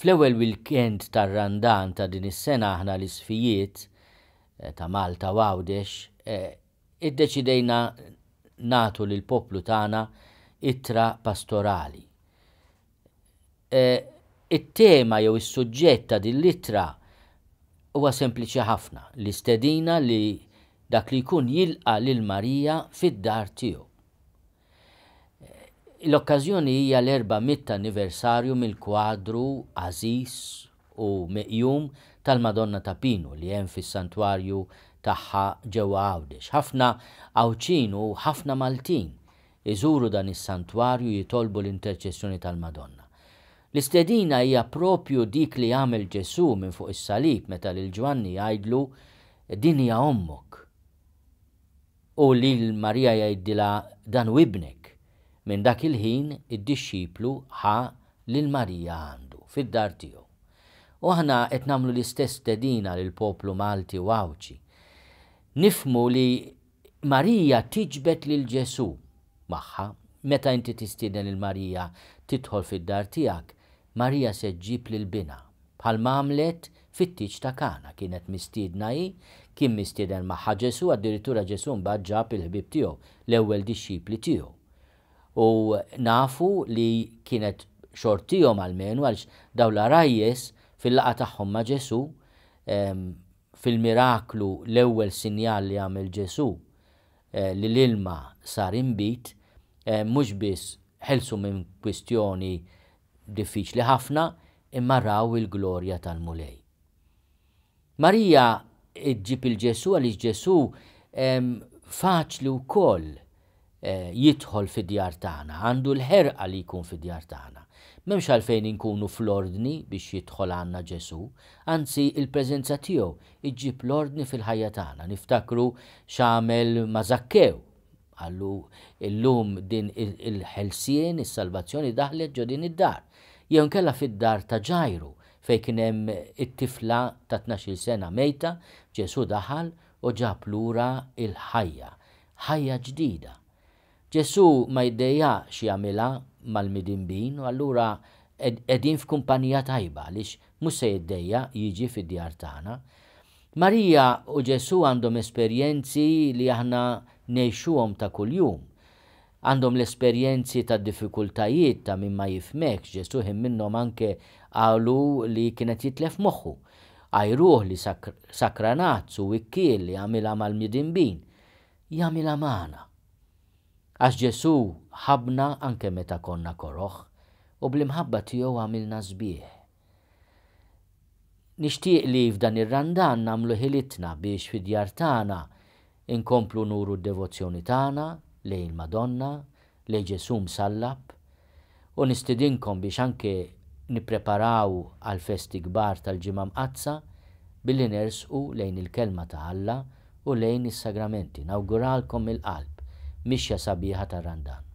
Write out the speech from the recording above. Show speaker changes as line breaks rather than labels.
Fl-ewwel weekend tar-randan ta' din is-sena aħna l-isfijiet eh, ta' Malta Għawdex Għawdex eh, iddeċidejna natu lil poplu tagħna ittra pastorali. Eh, it-tema jew is-suġġett ta' din l-ittra huwa sempliċi ħafna li stedina li dak li jkun jilqa lil Marija fid-dar tiegħu. L-okkazjoni hija l-400 erba anniversarju mill-kwadru Aziz u Meqjum tal-Madonna ta' Pino li hemm fis-santwarju tagħha ġewwa Għawdex. Ħafna Awċin u ħafna Maltin iżuru dan is-santwarju jitolbu l-interċessjoni tal-Madonna. L-istedina hija propju dik li għamel Ġesu minn fuq is-salib meta lil Ġwanni jgħidlu din hija ommok. U lil Marija jgħidilha dan wibnek. Minn dak il-ħin id-dixxiplu ħa lil Marija għandu fid-dar tiegħu. U aħna qed nagħmlu l-istess tedina lil poplu Malti u Awċi. Nifmu li Marija tiġbet lil Ġesu magħha meta inti tistieden lil Marija tidħol fid-dar tiegħek, Marija se ġġib lil bina bħal mamlet fit-tiġ ta' kana kienet mistiedna hi, kien mistieden magħha Ġesu addirittura Ġesu mbagħad ġab il-ħbib tiegħu l-ewwel dixxipli tiegħu. U nafu li kienet xortijom għal-menu għalx daw la rajjes fil-laqa tagħhom ma' Ġesu fil-miraklu l-ewwel sinjal li għamil Ġesu eh, li l-ilma sar imbit eh, mhux biss ħelsu minn kwistjoni diffiċli ħafna imma raw il-glorja tal-mulej. Marija iġġib il-Ġesu għaliex Ġesu faċli wkoll Eh, jidħol fid-djar tagħna, għandu l-ħerqa li jkun fi djar tagħna. Memx għalfejn inkunu fl-ordni biex jidħol għanna Ġesu, anzi il-preżenza tiegħu iġġib l-ordni fil-ħajja tagħna. Niftakru x'amel mażakkew. Għallu il-lum din il-ħelsien, is-salvazzjoni daħlet ġo din id-dar. Jew kella fid-dar ta' ġajru fej kien hemm it-tifla ta' 12 sena mejta, Ġesu daħal u ġab lura il-ħajja, ħajja ġdida Ġesu ma jiddejjax jagħmilha mal-midimbin u allura qegħdin f'kumpanija tajba għaliex mhux se jiddejja jiġi fid-djar tagħna. Marija u Ġesu għandhom esperjenzi li aħna nejxuhom ta' kuljum. Għandhom l-esperjenzi ta' diffikultajiet ta' minn ma jifmek, Ġesu him minnhom anke għalu li kienet jitlef moħħu. Għajruħ li sakranazzu u ikkiel li għamila mal-midinbin, jagħmilha magħna. Għax Ġesu ħabna anke meta konna koroħ u bl-imħabba tiegħu għamilna żbieħ. Nixtieq li f'dan ir-randan nagħmlu ħilitna biex fid-djar tagħna inkomplu nuru d-devozzjoni tagħna lejn il-Madonna, lejn Ġesu msallab u nistidinkom biex anke nippreparaw għal festi kbar tal-ġimgħa mqazza billi nersqu lejn il-kelma ta' Alla u lejn is-sagramenti. Nawguralkom il-qalb. Misha sabia hata randan.